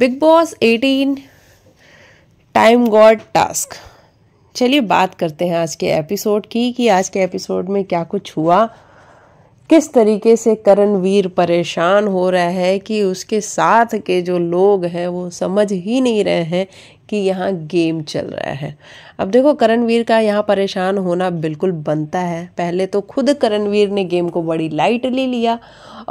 big Boss 18 time god task चलिए बात करते हैं आज के एपिसोड की कि आज के एपिसोड में क्या कुछ हुआ किस तरीके से करणवीर परेशान हो रहा है कि उसके साथ के जो लोग हैं वो समझ ही नहीं रहे हैं कि यहाँ गेम चल रहा है अब देखो करणवीर का यहाँ परेशान होना बिल्कुल बनता है पहले तो खुद करणवीर ने गेम को बड़ी लाइट ले लिया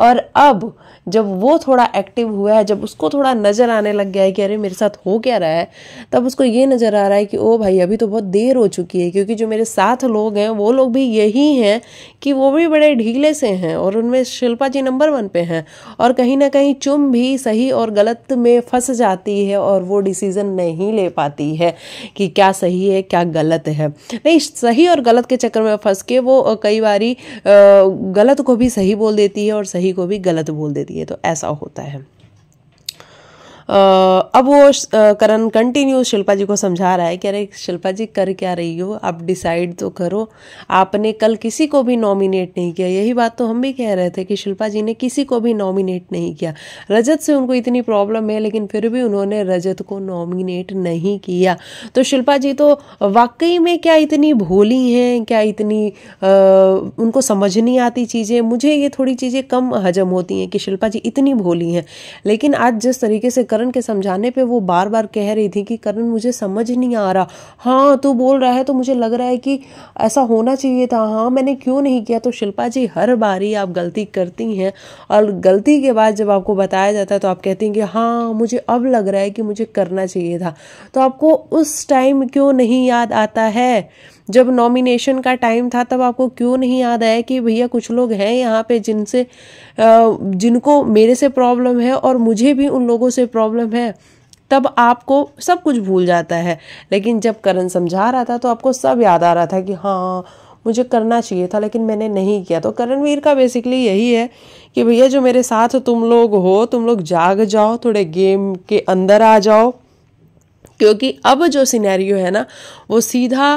और अब जब वो थोड़ा एक्टिव हुआ है जब उसको थोड़ा नज़र आने लग गया है कि अरे मेरे साथ हो क्या रहा है तब उसको ये नज़र आ रहा है कि ओ भाई अभी तो बहुत देर हो चुकी है क्योंकि जो मेरे साथ लोग हैं वो लोग भी यही हैं कि वो भी बड़े ढीले से हैं और उनमें शिल्पा जी नंबर वन पे हैं और कहीं ना कहीं चुम भी सही और गलत में फंस जाती है और वो डिसीज़न नहीं नहीं ले पाती है कि क्या सही है क्या गलत है नहीं सही और गलत के चक्कर में फंस के वो कई बारी गलत को भी सही बोल देती है और सही को भी गलत बोल देती है तो ऐसा होता है अब वो करण कंटिन्यू शिल्पा जी को समझा रहा है कि अरे शिल्पा जी कर क्या रही हो आप डिसाइड तो करो आपने कल किसी को भी नॉमिनेट नहीं किया यही बात तो हम भी कह रहे थे कि शिल्पा जी ने किसी को भी नॉमिनेट नहीं किया रजत से उनको इतनी प्रॉब्लम है लेकिन फिर भी उन्होंने रजत को नॉमिनेट नहीं किया तो शिल्पा जी तो वाकई में क्या इतनी भोली हैं क्या इतनी आ, उनको समझ नहीं आती चीज़ें मुझे ये थोड़ी चीज़ें कम हजम होती हैं कि शिल्पा जी इतनी भोली हैं लेकिन आज जिस तरीके से कर करण के समझाने पे वो बार बार कह रही थी कि करण मुझे समझ नहीं आ रहा हाँ तू बोल रहा है तो मुझे लग रहा है कि ऐसा होना चाहिए था हाँ मैंने क्यों नहीं किया तो शिल्पा जी हर बार ही आप गलती करती हैं और गलती के बाद जब आपको बताया जाता है तो आप कहती हैं कि हाँ मुझे अब लग रहा है कि मुझे करना चाहिए था तो आपको उस टाइम क्यों नहीं याद आता है जब नॉमिनेशन का टाइम था तब आपको क्यों नहीं याद आया कि भैया कुछ लोग हैं यहाँ पे जिनसे जिनको मेरे से प्रॉब्लम है और मुझे भी उन लोगों से प्रॉब्लम है तब आपको सब कुछ भूल जाता है लेकिन जब करण समझा रहा था तो आपको सब याद आ रहा था कि हाँ मुझे करना चाहिए था लेकिन मैंने नहीं किया तो करणवीर का बेसिकली यही है कि भैया जो मेरे साथ तुम लोग हो तुम लोग जाग जाओ थोड़े गेम के अंदर आ जाओ क्योंकि अब जो सिनेरियो है ना वो सीधा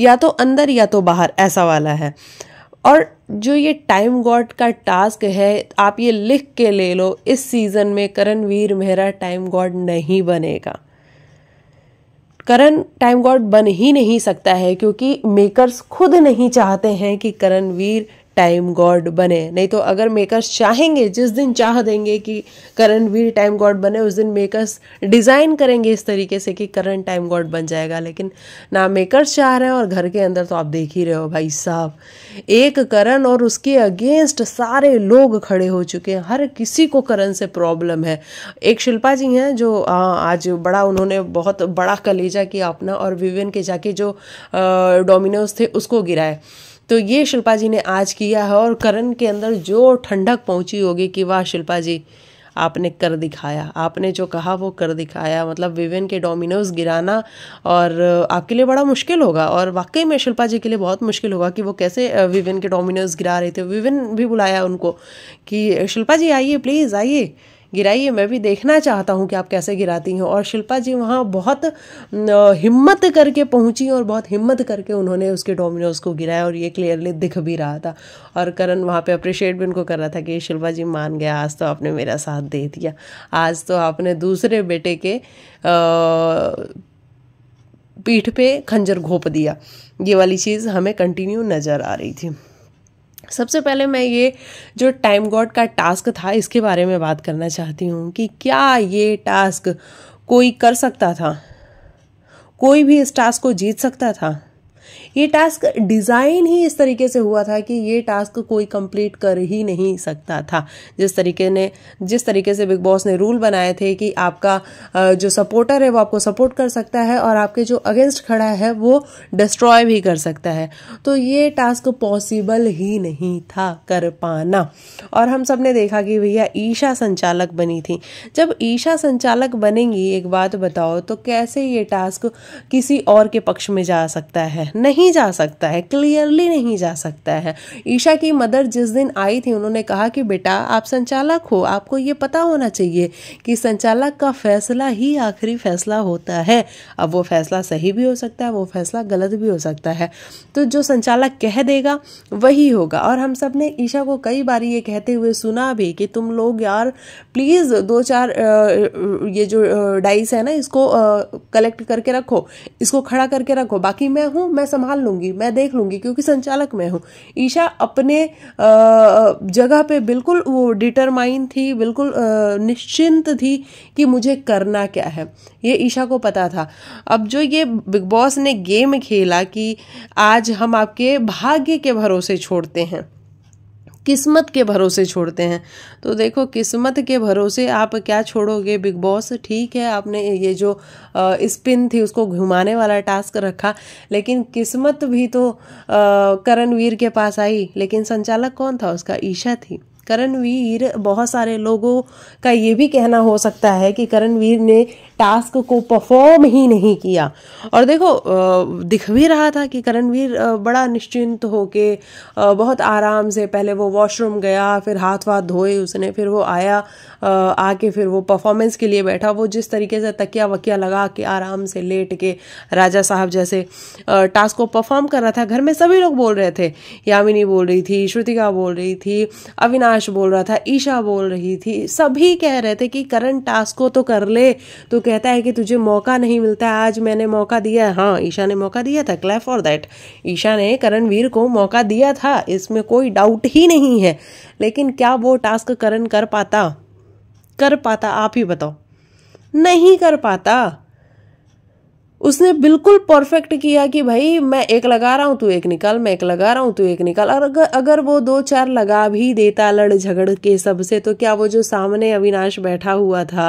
या तो अंदर या तो बाहर ऐसा वाला है और जो ये टाइम गॉड का टास्क है आप ये लिख के ले लो इस सीज़न में करणवीर मेहरा टाइम गॉड नहीं बनेगा करण टाइम गॉड बन ही नहीं सकता है क्योंकि मेकर्स खुद नहीं चाहते हैं कि करणवीर टाइम गॉड बने नहीं तो अगर मेकर्स चाहेंगे जिस दिन चाह देंगे कि करण वीर टाइम गॉड बने उस दिन मेकर्स डिज़ाइन करेंगे इस तरीके से कि करण टाइम गॉड बन जाएगा लेकिन ना मेकर्स चाह रहे हैं और घर के अंदर तो आप देख ही रहे हो भाई साहब एक करण और उसके अगेंस्ट सारे लोग खड़े हो चुके हैं हर किसी को करण से प्रॉब्लम है एक शिल्पा जी हैं जो आ, आज बड़ा उन्होंने बहुत बड़ा कलेजा किया अपना और विवेन के जाके जो डोमिनोज थे उसको गिराए तो ये शिल्पा जी ने आज किया है और करण के अंदर जो ठंडक पहुंची होगी कि वाह शिल्पा जी आपने कर दिखाया आपने जो कहा वो कर दिखाया मतलब विवेन के डोमिनोज गिराना और आपके लिए बड़ा मुश्किल होगा और वाकई में शिल्पा जी के लिए बहुत मुश्किल होगा कि वो कैसे विवेन के डोमिनोज गिरा रहे थे विवेन भी बुलाया उनको कि शिल्पा जी आइए प्लीज़ आइए गिराइए मैं भी देखना चाहता हूँ कि आप कैसे गिराती हैं और शिल्पा जी वहाँ बहुत हिम्मत करके पहुँची और बहुत हिम्मत करके उन्होंने उसके डोमिनोज को गिराया और ये क्लियरली दिख भी रहा था और करण वहाँ पर अप्रिशिएट भी उनको कर रहा था कि शिल्पा जी मान गया आज तो आपने मेरा साथ दे दिया आज तो आपने दूसरे बेटे के पीठ पे खंजर घोप दिया ये वाली चीज़ हमें कंटिन्यू नज़र आ रही थी सबसे पहले मैं ये जो टाइम गॉड का टास्क था इसके बारे में बात करना चाहती हूँ कि क्या ये टास्क कोई कर सकता था कोई भी इस टास्क को जीत सकता था ये टास्क डिज़ाइन ही इस तरीके से हुआ था कि ये टास्क कोई कंप्लीट कर ही नहीं सकता था जिस तरीके ने जिस तरीके से बिग बॉस ने रूल बनाए थे कि आपका जो सपोर्टर है वो आपको सपोर्ट कर सकता है और आपके जो अगेंस्ट खड़ा है वो डिस्ट्रॉय भी कर सकता है तो ये टास्क पॉसिबल ही नहीं था कर पाना और हम सब ने देखा कि भैया ईशा संचालक बनी थी जब ईशा संचालक बनेंगी एक बात बताओ तो कैसे ये टास्क किसी और के पक्ष में जा सकता है नहीं जा सकता है क्लियरली नहीं जा सकता है ईशा की मदर जिस दिन आई थी उन्होंने कहा कि बेटा आप संचालक हो आपको ये पता होना चाहिए कि संचालक का फैसला ही आखिरी फैसला होता है अब वो फैसला सही भी हो सकता है वो फैसला गलत भी हो सकता है तो जो संचालक कह देगा वही होगा और हम सब ने ईशा को कई बार ये कहते हुए सुना भी कि तुम लोग यार प्लीज़ दो चार ये जो डाइस है ना इसको कलेक्ट करके रखो इसको खड़ा करके रखो बाकी मैं हूँ मैं संभाल लूंगी मैं देख लूंगी क्योंकि संचालक मैं हूँ ईशा अपने जगह पे बिल्कुल वो डिटरमाइन थी बिल्कुल निश्चिंत थी कि मुझे करना क्या है ये ईशा को पता था अब जो ये बिग बॉस ने गेम खेला कि आज हम आपके भाग्य के भरोसे छोड़ते हैं किस्मत के भरोसे छोड़ते हैं तो देखो किस्मत के भरोसे आप क्या छोड़ोगे बिग बॉस ठीक है आपने ये जो स्पिन थी उसको घुमाने वाला टास्क रखा लेकिन किस्मत भी तो करणवीर के पास आई लेकिन संचालक कौन था उसका ईशा थी करणवीर बहुत सारे लोगों का ये भी कहना हो सकता है कि करणवीर ने टास्क को परफॉर्म ही नहीं किया और देखो दिख भी रहा था कि करणवीर बड़ा निश्चिंत होके बहुत आराम से पहले वो वॉशरूम गया फिर हाथ वाथ धोए उसने फिर वो आया आके फिर वो परफॉर्मेंस के लिए बैठा वो जिस तरीके से तकिया वकिया लगा के आराम से लेट के राजा साहब जैसे टास्क को परफॉर्म कर रहा था घर में सभी लोग बोल रहे थे यामिनी बोल रही थी श्रुतिका बोल रही थी अविनाश अविनाश बोल रहा था ईशा बोल रही थी सभी कह रहे थे कि करंट टास्क को तो कर ले तो कहता है कि तुझे मौका नहीं मिलता आज मैंने मौका दिया हाँ ईशा ने मौका दिया था क्लैफ फॉर दैट ईशा ने करणवीर को मौका दिया था इसमें कोई डाउट ही नहीं है लेकिन क्या वो टास्क करण कर पाता कर पाता आप ही बताओ नहीं कर पाता उसने बिल्कुल परफेक्ट किया कि भाई मैं एक लगा रहा हूँ तू एक निकाल मैं एक लगा रहा हूँ तू एक निकाल और अगर अगर वो दो चार लगा भी देता लड़ झगड़ के सबसे तो क्या वो जो सामने अविनाश बैठा हुआ था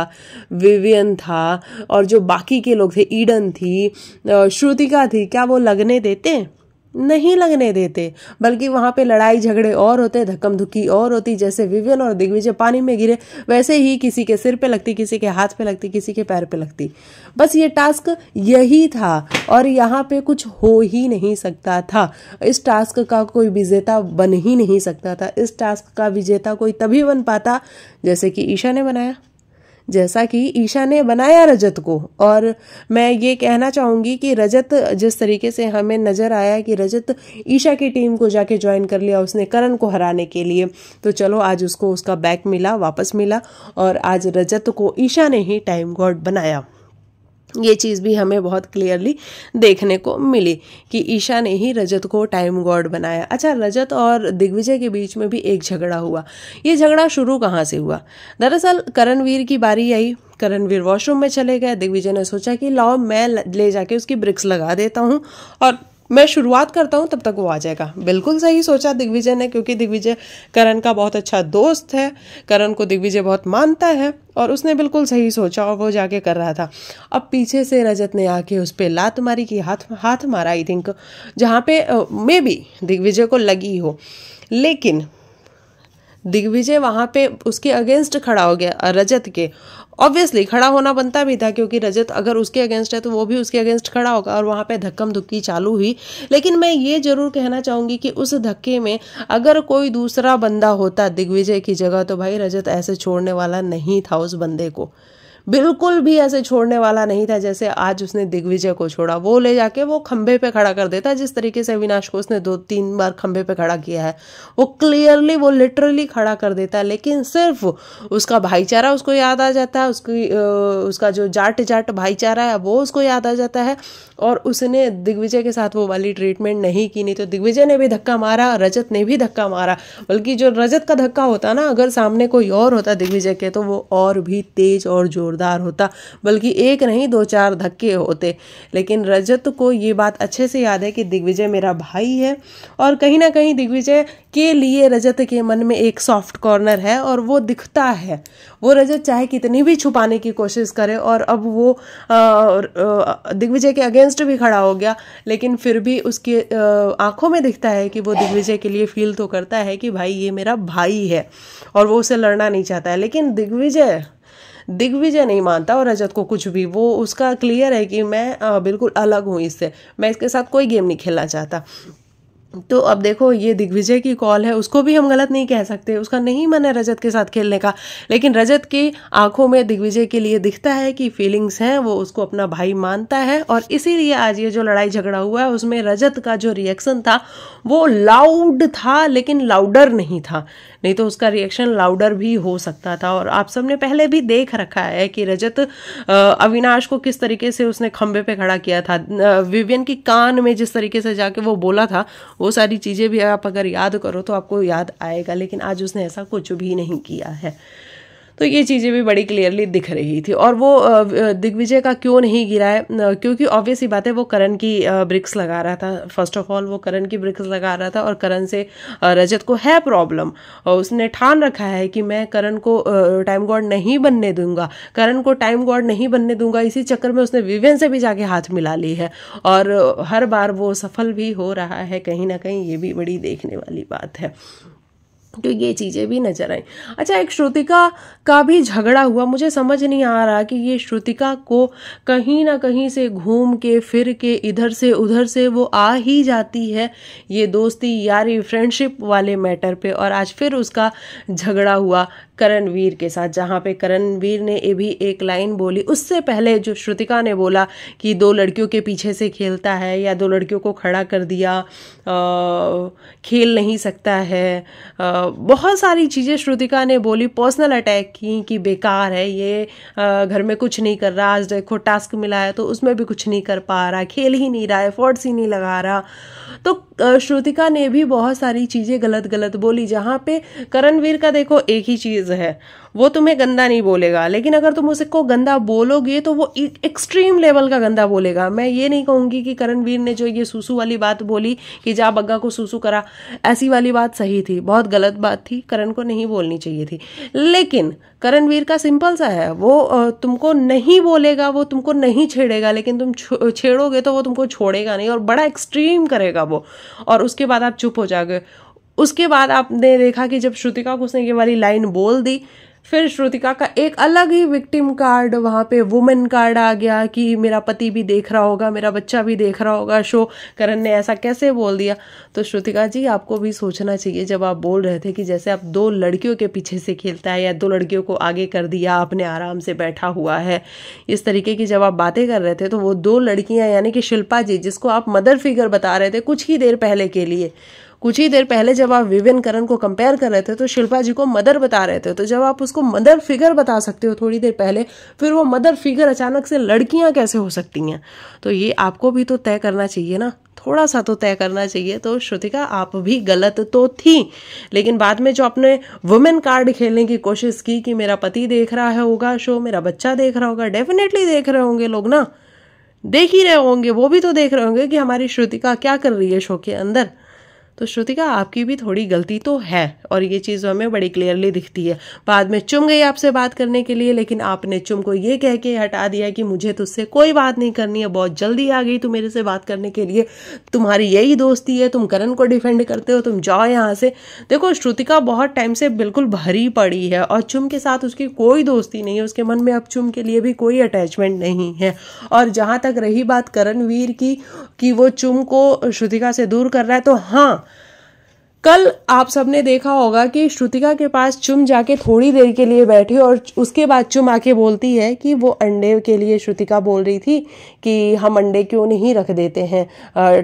विवियन था और जो बाकी के लोग थे ईडन थी श्रुतिका थी क्या वो लगने देते नहीं लगने देते बल्कि वहाँ पे लड़ाई झगड़े और होते धक्कम धुक्की और होती जैसे विवियन और दिग्विजय पानी में गिरे वैसे ही किसी के सिर पे लगती किसी के हाथ पे लगती किसी के पैर पे लगती बस ये टास्क यही था और यहाँ पे कुछ हो ही नहीं सकता था इस टास्क का कोई विजेता बन ही नहीं सकता था इस टास्क का विजेता कोई तभी बन पाता जैसे कि ईशा ने बनाया जैसा कि ईशा ने बनाया रजत को और मैं ये कहना चाहूँगी कि रजत जिस तरीके से हमें नज़र आया कि रजत ईशा की टीम को जाके ज्वाइन कर लिया उसने करण को हराने के लिए तो चलो आज उसको उसका बैक मिला वापस मिला और आज रजत को ईशा ने ही टाइम गॉड बनाया ये चीज़ भी हमें बहुत क्लियरली देखने को मिली कि ईशा ने ही रजत को टाइम गॉड बनाया अच्छा रजत और दिग्विजय के बीच में भी एक झगड़ा हुआ ये झगड़ा शुरू कहाँ से हुआ दरअसल करणवीर की बारी आई करणवीर वॉशरूम में चले गए दिग्विजय ने सोचा कि लाओ मैं ले जाके उसकी ब्रिक्स लगा देता हूँ और मैं शुरुआत करता हूँ तब तक वो आ जाएगा बिल्कुल सही सोचा दिग्विजय ने क्योंकि दिग्विजय करण का बहुत अच्छा दोस्त है करण को दिग्विजय बहुत मानता है और उसने बिल्कुल सही सोचा और वो जाके कर रहा था अब पीछे से रजत ने आके उस पर लात मारी की हाथ हाथ मारा आई थिंक जहाँ पे मे बी दिग्विजय को लगी हो लेकिन दिग्विजय वहाँ पे उसके अगेंस्ट खड़ा हो गया रजत के ऑब्वियसली खड़ा होना बनता भी था क्योंकि रजत अगर उसके अगेंस्ट है तो वो भी उसके अगेंस्ट खड़ा होगा और वहाँ पे धक्कम धुक्की चालू हुई लेकिन मैं ये जरूर कहना चाहूँगी कि उस धक्के में अगर कोई दूसरा बंदा होता दिग्विजय की जगह तो भाई रजत ऐसे छोड़ने वाला नहीं था उस बंदे को बिल्कुल भी ऐसे छोड़ने वाला नहीं था जैसे आज उसने दिग्विजय को छोड़ा वो ले जाके वो खंभे पे खड़ा कर देता जिस तरीके से अविनाश को उसने दो तीन बार खंभे पे खड़ा किया है वो क्लियरली वो लिटरली खड़ा कर देता है लेकिन सिर्फ उसका भाईचारा उसको याद आ जाता है उसकी उसका जो जाट जाट भाईचारा है वो उसको याद आ जाता है और उसने दिग्विजय के साथ वो वाली ट्रीटमेंट नहीं की नहीं तो दिग्विजय ने भी धक्का मारा रजत ने भी धक्का मारा बल्कि जो रजत का धक्का होता ना अगर सामने कोई और होता दिग्विजय के तो वो और भी तेज और जोर जोरदार होता बल्कि एक नहीं दो चार धक्के होते लेकिन रजत को ये बात अच्छे से याद है कि दिग्विजय मेरा भाई है और कहीं ना कहीं दिग्विजय के लिए रजत के मन में एक सॉफ्ट कॉर्नर है और वो दिखता है वो रजत चाहे कितनी भी छुपाने की कोशिश करे और अब वो दिग्विजय के अगेंस्ट भी खड़ा हो गया लेकिन फिर भी उसके आंखों में दिखता है कि वो दिग्विजय के लिए फील तो करता है कि भाई ये मेरा भाई है और वो उसे लड़ना नहीं चाहता है लेकिन दिग्विजय दिग्विजय नहीं मानता और रजत को कुछ भी वो उसका क्लियर है कि मैं बिल्कुल अलग हूँ इससे मैं इसके साथ कोई गेम नहीं खेलना चाहता तो अब देखो ये दिग्विजय की कॉल है उसको भी हम गलत नहीं कह सकते उसका नहीं मन है रजत के साथ खेलने का लेकिन रजत की आंखों में दिग्विजय के लिए दिखता है कि फीलिंग्स हैं वो उसको अपना भाई मानता है और इसीलिए आज ये जो लड़ाई झगड़ा हुआ है उसमें रजत का जो रिएक्शन था वो लाउड था लेकिन लाउडर नहीं था नहीं तो उसका रिएक्शन लाउडर भी हो सकता था और आप सबने पहले भी देख रखा है कि रजत अविनाश को किस तरीके से उसने खंभे पे खड़ा किया था विवियन की कान में जिस तरीके से जाके वो बोला था वो सारी चीज़ें भी आप अगर याद करो तो आपको याद आएगा लेकिन आज उसने ऐसा कुछ भी नहीं किया है तो ये चीज़ें भी बड़ी क्लियरली दिख रही थी और वो दिग्विजय का क्यों नहीं गिरा है क्योंकि ऑब्वियस ही बात है वो करण की ब्रिक्स लगा रहा था फर्स्ट ऑफ ऑल वो करण की ब्रिक्स लगा रहा था और करण से रजत को है प्रॉब्लम उसने ठान रखा है कि मैं करण को टाइम गॉड नहीं बनने दूंगा करण को टाइम गॉड नहीं बनने दूंगा इसी चक्कर में उसने विवेन से भी जाके हाथ मिला ली है और हर बार वो सफल भी हो रहा है कहीं ना कहीं ये भी बड़ी देखने वाली बात है तो ये चीज़ें भी नज़र आई अच्छा एक श्रुतिका का भी झगड़ा हुआ मुझे समझ नहीं आ रहा कि ये श्रुतिका को कहीं ना कहीं से घूम के फिर के इधर से उधर से वो आ ही जाती है ये दोस्ती यारी फ्रेंडशिप वाले मैटर पे और आज फिर उसका झगड़ा हुआ करणवीर के साथ जहाँ पे करणवीर ने ये भी एक लाइन बोली उससे पहले जो श्रुतिका ने बोला कि दो लड़कियों के पीछे से खेलता है या दो लड़कियों को खड़ा कर दिया आ, खेल नहीं सकता है आ, बहुत सारी चीज़ें श्रुतिका ने बोली पर्सनल अटैक की कि बेकार है ये आ, घर में कुछ नहीं कर रहा आज देखो टास्क मिला है तो उसमें भी कुछ नहीं कर पा रहा खेल ही नहीं रहा एफर्ट्स ही नहीं लगा रहा तो श्रुतिका ने भी बहुत सारी चीज़ें गलत गलत बोली जहाँ पे करणवीर का देखो एक ही चीज़ है वो तुम्हें गंदा नहीं बोलेगा लेकिन अगर तुम उसको गंदा बोलोगे तो वो एक्सट्रीम लेवल का गंदा बोलेगा मैं ये नहीं कहूँगी कि करणवीर ने जो ये सूसू वाली बात बोली कि जा बग्गा को सूसू करा ऐसी वाली बात सही थी बहुत गलत बात थी करण को नहीं बोलनी चाहिए थी लेकिन करणवीर का सिंपल सा है वो तुमको नहीं बोलेगा वो तुमको नहीं छेड़ेगा लेकिन तुम छेड़ोगे तो वो तुमको छोड़ेगा नहीं और बड़ा एक्सट्रीम करेगा वो और उसके बाद आप चुप हो जाओगे उसके बाद आपने देखा कि जब श्रुतिका को उसने ये वाली लाइन बोल दी फिर श्रुतिका का एक अलग ही विक्टिम कार्ड वहाँ पे वुमेन कार्ड आ गया कि मेरा पति भी देख रहा होगा मेरा बच्चा भी देख रहा होगा शो करण ने ऐसा कैसे बोल दिया तो श्रुतिका जी आपको भी सोचना चाहिए जब आप बोल रहे थे कि जैसे आप दो लड़कियों के पीछे से खेलता है या दो लड़कियों को आगे कर दिया आपने आराम से बैठा हुआ है इस तरीके की जब आप बातें कर रहे थे तो वो दो लड़कियाँ यानी कि शिल्पा जी जिसको आप मदर फिगर बता रहे थे कुछ ही देर पहले के लिए कुछ ही देर पहले जब आप विवेन करण को कंपेयर कर रहे थे तो शिल्पा जी को मदर बता रहे थे तो जब आप उसको मदर फिगर बता सकते हो थोड़ी देर पहले फिर वो मदर फिगर अचानक से लड़कियां कैसे हो सकती हैं तो ये आपको भी तो तय करना चाहिए ना थोड़ा सा तो तय करना चाहिए तो श्रुतिका आप भी गलत तो थी लेकिन बाद में जो आपने वुमेन कार्ड खेलने की कोशिश की कि मेरा पति देख रहा है होगा शो मेरा बच्चा देख रहा होगा डेफिनेटली देख रहे होंगे लोग ना देख ही रहे होंगे वो भी तो देख रहे होंगे कि हमारी श्रुतिका क्या कर रही है शो के अंदर तो श्रुतिका आपकी भी थोड़ी गलती तो है और ये चीज़ हमें बड़ी क्लियरली दिखती है बाद में चुम गई आपसे बात करने के लिए लेकिन आपने चुम को ये कह के हटा दिया कि मुझे तुझसे तो कोई बात नहीं करनी है बहुत जल्दी आ गई तू मेरे से बात करने के लिए तुम्हारी यही दोस्ती है तुम करण को डिफेंड करते हो तुम जाओ यहाँ से देखो श्रुतिका बहुत टाइम से बिल्कुल भरी पड़ी है और चुम के साथ उसकी कोई दोस्ती नहीं है उसके मन में अब चुम के लिए भी कोई अटैचमेंट नहीं है और जहाँ तक रही बात करणवीर की कि वो चुम को श्रुतिका से दूर कर रहा है तो हाँ कल आप सबने देखा होगा कि श्रुतिका के पास चुम जाके थोड़ी देर के लिए बैठी और उसके बाद चुम आके बोलती है कि वो अंडे के लिए श्रुतिका बोल रही थी कि हम अंडे क्यों नहीं रख देते हैं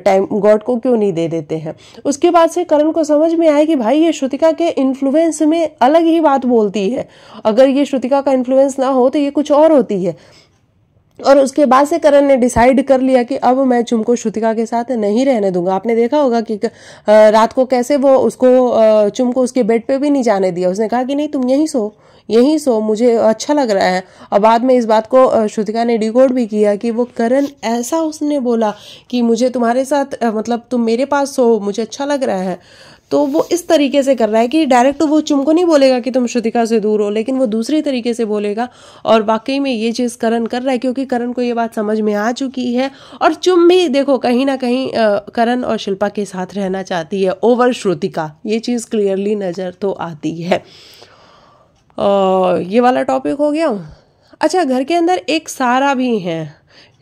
टाइम गॉड को क्यों नहीं दे देते हैं उसके बाद से करण को समझ में आया कि भाई ये श्रुतिका के इन्फ्लुएंस में अलग ही बात बोलती है अगर ये श्रुतिका का इन्फ्लुएंस ना हो तो ये कुछ और होती है और उसके बाद से करण ने डिसाइड कर लिया कि अब मैं चुमको श्रुतिका के साथ नहीं रहने दूंगा आपने देखा होगा कि रात को कैसे वो उसको चुमको उसके बेड पे भी नहीं जाने दिया उसने कहा कि नहीं तुम यहीं सो यहीं सो मुझे अच्छा लग रहा है और बाद में इस बात को श्रुतिका ने डिकोड भी किया कि वो करण ऐसा उसने बोला कि मुझे तुम्हारे साथ मतलब तुम मेरे पास सो मुझे अच्छा लग रहा है तो वो इस तरीके से कर रहा है कि डायरेक्ट वो चुमको नहीं बोलेगा कि तुम श्रुतिका से दूर हो लेकिन वो दूसरे तरीके से बोलेगा और वाकई में ये चीज़ करण कर रहा है क्योंकि करण को ये बात समझ में आ चुकी है और चुम भी देखो कहीं ना कहीं करण और शिल्पा के साथ रहना चाहती है ओवर श्रुतिका ये चीज़ क्लियरली नज़र तो आती है आ, ये वाला टॉपिक हो गया अच्छा घर के अंदर एक सारा भी हैं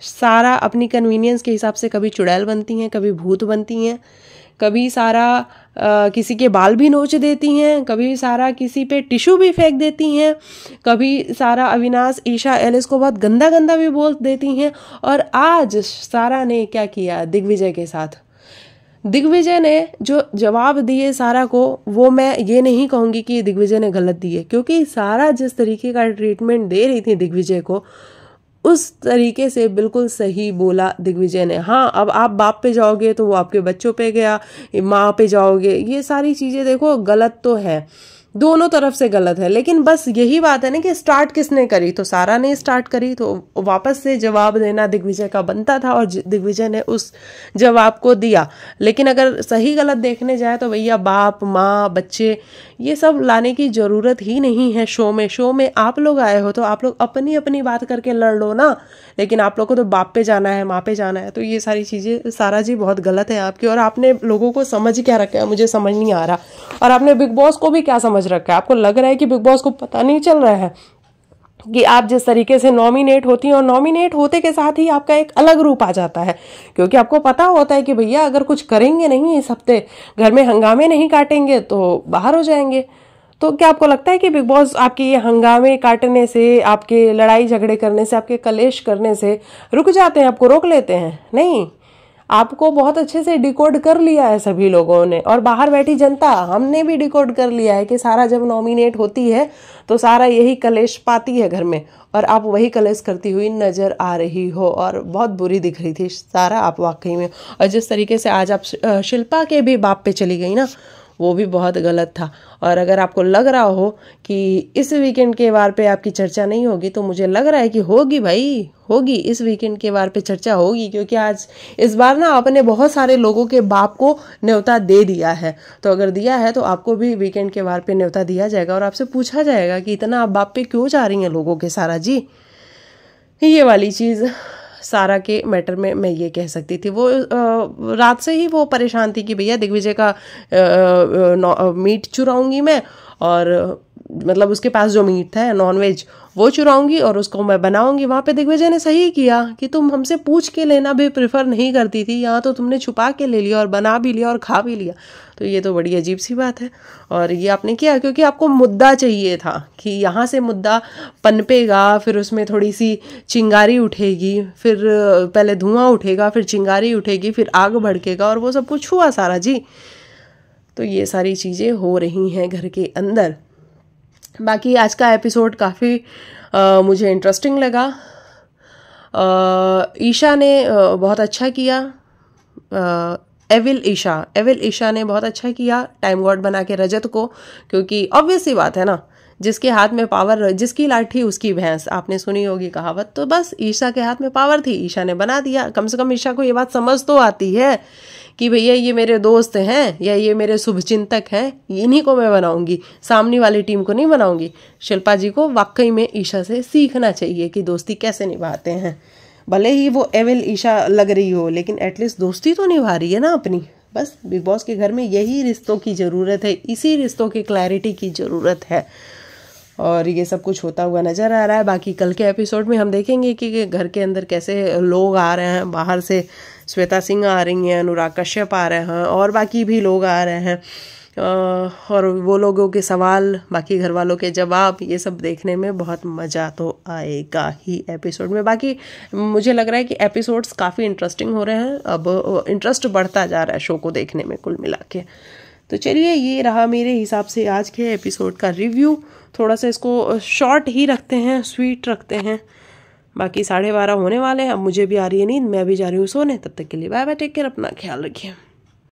सारा अपनी कन्वीनियंस के हिसाब से कभी चुड़ैल बनती हैं कभी भूत बनती हैं कभी सारा किसी के बाल भी नोच देती हैं कभी सारा किसी पे टिश्यू भी फेंक देती हैं कभी सारा अविनाश ईशा एलिस को बहुत गंदा गंदा भी बोल देती हैं और आज सारा ने क्या किया दिग्विजय के साथ दिग्विजय ने जो जवाब दिए सारा को वो मैं ये नहीं कहूँगी कि दिग्विजय ने गलत दिए क्योंकि सारा जिस तरीके का ट्रीटमेंट दे रही थी दिग्विजय को उस तरीके से बिल्कुल सही बोला दिग्विजय ने हाँ अब आप बाप पे जाओगे तो वो आपके बच्चों पे गया माँ पे जाओगे ये सारी चीज़ें देखो गलत तो है दोनों तरफ से गलत है लेकिन बस यही बात है ना कि स्टार्ट किसने करी तो सारा ने स्टार्ट करी तो वापस से जवाब देना दिग्विजय का बनता था और दिग्विजय ने उस जवाब को दिया लेकिन अगर सही गलत देखने जाए तो भैया बाप माँ बच्चे ये सब लाने की ज़रूरत ही नहीं है शो में शो में आप लोग आए हो तो आप लोग अपनी अपनी बात करके लड़ लो ना लेकिन आप लोग को तो बाप पे जाना है माँ पे जाना है तो ये सारी चीज़ें सारा जी बहुत गलत है आपकी और आपने लोगों को समझ क्या रखा है मुझे समझ नहीं आ रहा और आपने बिग बॉस को भी क्या समझ समझ रखा है आपको लग रहा है कि बिग बॉस को पता नहीं चल रहा है कि आप जिस तरीके से नॉमिनेट होती हैं और नॉमिनेट होते के साथ ही आपका एक अलग रूप आ जाता है क्योंकि आपको पता होता है कि भैया अगर कुछ करेंगे नहीं इस हफ्ते घर में हंगामे नहीं काटेंगे तो बाहर हो जाएंगे तो क्या आपको लगता है कि बिग बॉस आपके ये हंगामे काटने से आपके लड़ाई झगड़े करने से आपके कलेश करने से रुक जाते हैं आपको रोक लेते हैं नहीं आपको बहुत अच्छे से डिकोड कर लिया है सभी लोगों ने और बाहर बैठी जनता हमने भी डिकोड कर लिया है कि सारा जब नॉमिनेट होती है तो सारा यही कलेश पाती है घर में और आप वही कलेश करती हुई नज़र आ रही हो और बहुत बुरी दिख रही थी सारा आप वाकई में और जिस तरीके से आज आप शिल्पा के भी बाप पे चली गई ना वो भी बहुत गलत था और अगर आपको लग रहा हो कि इस वीकेंड के वार पे आपकी चर्चा नहीं होगी तो मुझे लग रहा है कि होगी भाई होगी इस वीकेंड के बार पे चर्चा होगी क्योंकि आज इस बार ना आपने बहुत सारे लोगों के बाप को न्योता दे दिया है तो अगर दिया है तो आपको भी वीकेंड के बार पे न्योता दिया जाएगा और आपसे पूछा जाएगा कि इतना आप बाप पे क्यों जा रही हैं लोगों के सारा जी ये वाली चीज़ सारा के मैटर में मैं ये कह सकती थी वो रात से ही वो परेशान थी कि भैया दिग्विजय का आ, मीट चुराऊंगी मैं और मतलब उसके पास जो मीट था नॉनवेज वो चुराऊंगी और उसको मैं बनाऊंगी वहाँ पे दिग्विजय ने सही किया कि तुम हमसे पूछ के लेना भी प्रेफर नहीं करती थी यहाँ तो तुमने छुपा के ले लिया और बना भी लिया और खा भी लिया तो ये तो बड़ी अजीब सी बात है और ये आपने किया क्योंकि आपको मुद्दा चाहिए था कि यहाँ से मुद्दा पनपेगा फिर उसमें थोड़ी सी चिंगारी उठेगी फिर पहले धुआं उठेगा फिर चिंगारी उठेगी फिर आग भड़केगा और वो सब कुछ हुआ सारा जी तो ये सारी चीज़ें हो रही हैं घर के अंदर बाकी आज का एपिसोड काफ़ी मुझे इंटरेस्टिंग लगा ईशा ने बहुत अच्छा किया आ, एविल ईशा एविल ईशा ने बहुत अच्छा किया टाइम गॉड बना के रजत को क्योंकि ऑब्वियस ही बात है ना जिसके हाथ में पावर जिसकी लाठी उसकी भैंस आपने सुनी होगी कहावत तो बस ईशा के हाथ में पावर थी ईशा ने बना दिया कम से कम ईशा को ये बात समझ तो आती है कि भैया ये मेरे दोस्त हैं या ये मेरे शुभचिंतक हैं इन्हीं को मैं बनाऊंगी सामने वाली टीम को नहीं बनाऊंगी शिल्पा जी को वाकई में ईशा से सीखना चाहिए कि दोस्ती कैसे निभाते हैं भले ही वो एवेल ईशा लग रही हो लेकिन एटलीस्ट दोस्ती तो निभा रही है ना अपनी बस बिग बॉस के घर में यही रिश्तों की ज़रूरत है इसी रिश्तों की क्लैरिटी की ज़रूरत है और ये सब कुछ होता हुआ नज़र आ रहा है बाकी कल के एपिसोड में हम देखेंगे कि घर के अंदर कैसे लोग आ रहे हैं बाहर से श्वेता सिंह आ रही हैं अनुराग कश्यप आ रहे हैं और बाकी भी लोग आ रहे हैं और वो लोगों के सवाल बाकी घर वालों के जवाब ये सब देखने में बहुत मज़ा तो आएगा ही एपिसोड में बाकी मुझे लग रहा है कि एपिसोड्स काफ़ी इंटरेस्टिंग हो रहे हैं अब इंटरेस्ट बढ़ता जा रहा है शो को देखने में कुल मिला के तो चलिए ये रहा मेरे हिसाब से आज के एपिसोड का रिव्यू थोड़ा सा इसको शॉर्ट ही रखते हैं स्वीट रखते हैं बाकी साढ़े बारह होने वाले हैं अब मुझे भी आ रही है नींद मैं भी जा रही हूँ सोने तब तक के लिए बाय बाय टेक केयर अपना ख्याल रखिए